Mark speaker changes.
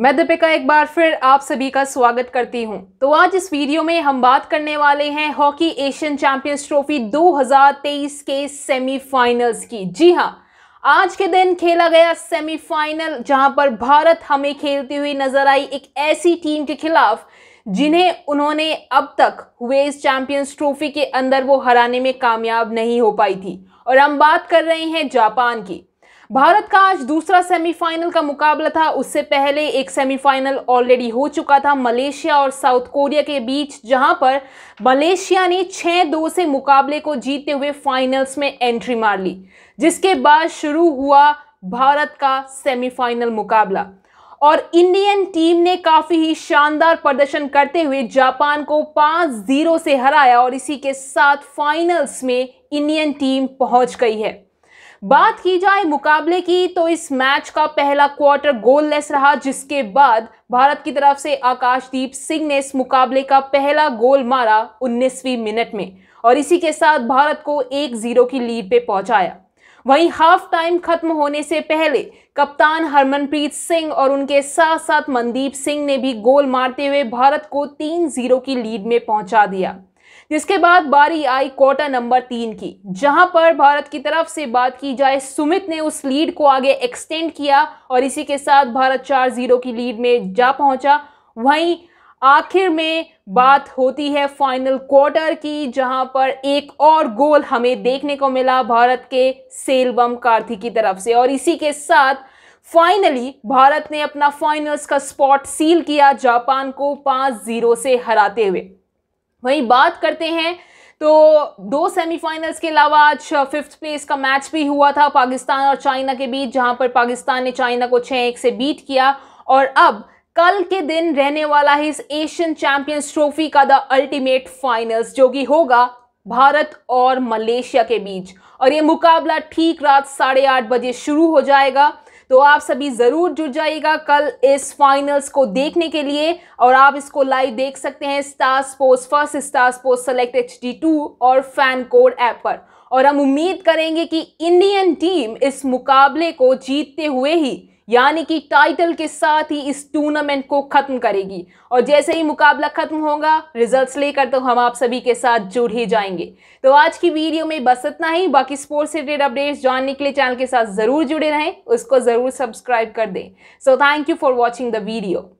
Speaker 1: मैं दीपिका एक बार फिर आप सभी का स्वागत करती हूं। तो आज इस वीडियो में हम बात करने वाले हैं हॉकी एशियन चैंपियंस ट्रॉफी 2023 के सेमीफाइनल्स की जी हां आज के दिन खेला गया सेमीफाइनल जहां पर भारत हमें खेलती हुई नजर आई एक ऐसी टीम के खिलाफ जिन्हें उन्होंने अब तक हुए इस चैंपियंस ट्रॉफी के अंदर वो हराने में कामयाब नहीं हो पाई थी और हम बात कर रहे हैं जापान की भारत का आज दूसरा सेमीफाइनल का मुकाबला था उससे पहले एक सेमीफाइनल ऑलरेडी हो चुका था मलेशिया और साउथ कोरिया के बीच जहां पर मलेशिया ने छः दो से मुकाबले को जीतते हुए फाइनल्स में एंट्री मार ली जिसके बाद शुरू हुआ भारत का सेमीफाइनल मुकाबला और इंडियन टीम ने काफ़ी ही शानदार प्रदर्शन करते हुए जापान को पाँच जीरो से हराया और इसी के साथ फाइनल्स में इंडियन टीम पहुंच गई है बात की जाए मुकाबले की तो इस मैच का पहला क्वार्टर गोललेस रहा जिसके बाद भारत की तरफ से आकाशदीप सिंह ने इस मुकाबले का पहला गोल मारा 19वीं मिनट में और इसी के साथ भारत को एक जीरो की लीड पे पहुंचाया वहीं हाफ टाइम खत्म होने से पहले कप्तान हरमनप्रीत सिंह और उनके साथ साथ मनदीप सिंह ने भी गोल मारते हुए भारत को तीन जीरो की लीड में पहुंचा दिया जिसके बाद बारी आई क्वार्टर नंबर तीन की जहां पर भारत की तरफ से बात की जाए सुमित ने उस लीड को आगे एक्सटेंड किया और इसी के साथ भारत चार जीरो की लीड में जा पहुंचा वहीं आखिर में बात होती है फाइनल क्वार्टर की जहां पर एक और गोल हमें देखने को मिला भारत के सेलबम कार्थी की तरफ से और इसी के साथ फाइनली भारत ने अपना फाइनल्स का स्पॉट सील किया जापान को पाँच जीरो से हराते हुए वहीं बात करते हैं तो दो सेमीफाइनल्स के अलावा आज फिफ्थ प्लेस का मैच भी हुआ था पाकिस्तान और चाइना के बीच जहां पर पाकिस्तान ने चाइना को छः एक से बीट किया और अब कल के दिन रहने वाला है इस एशियन चैंपियंस ट्रॉफी का द अल्टीमेट फाइनल्स जो कि होगा भारत और मलेशिया के बीच और ये मुकाबला ठीक रात साढ़े आठ बजे शुरू हो जाएगा तो आप सभी ज़रूर जुड़ जाइएगा कल इस फाइनल्स को देखने के लिए और आप इसको लाइव देख सकते हैं Star Sports First Star Sports Select H और फैन कोड ऐप पर और हम उम्मीद करेंगे कि इंडियन टीम इस मुकाबले को जीतते हुए ही यानी कि टाइटल के साथ ही इस टूर्नामेंट को ख़त्म करेगी और जैसे ही मुकाबला ख़त्म होगा रिजल्ट्स लेकर तो हम आप सभी के साथ जुड़ ही जाएंगे तो आज की वीडियो में बस इतना ही बाकी स्पोर्ट्स रिलेटेड अपडेट्स जानने के लिए चैनल के साथ ज़रूर जुड़े रहें उसको ज़रूर सब्सक्राइब कर दें so thank you for watching the video